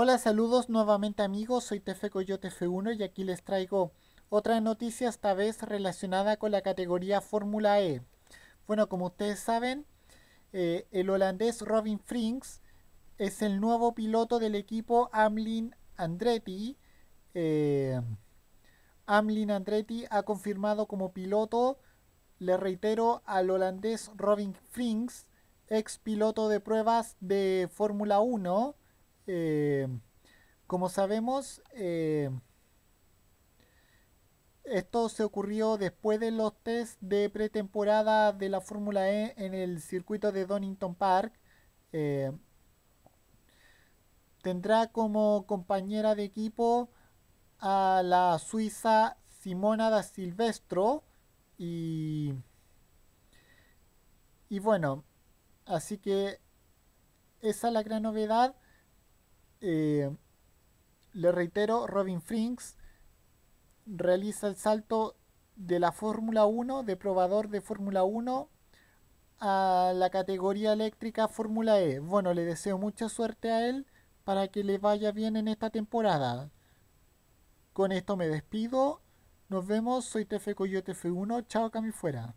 Hola, saludos nuevamente amigos, soy Tefe Coyote F1 y aquí les traigo otra noticia esta vez relacionada con la categoría Fórmula E. Bueno, como ustedes saben, eh, el holandés Robin Frings es el nuevo piloto del equipo Amlin Andretti. Eh, Amlin Andretti ha confirmado como piloto, le reitero, al holandés Robin Frings, ex piloto de pruebas de Fórmula 1 eh, como sabemos, eh, esto se ocurrió después de los test de pretemporada de la Fórmula E en el circuito de Donington Park. Eh, tendrá como compañera de equipo a la suiza Simona da Silvestro y, y bueno, así que esa es la gran novedad. Eh, le reitero, Robin Frinks realiza el salto de la Fórmula 1, de probador de Fórmula 1 a la categoría eléctrica Fórmula E. Bueno, le deseo mucha suerte a él para que le vaya bien en esta temporada. Con esto me despido. Nos vemos. Soy Tefe Coyote F1. Chao, Cami Fuera.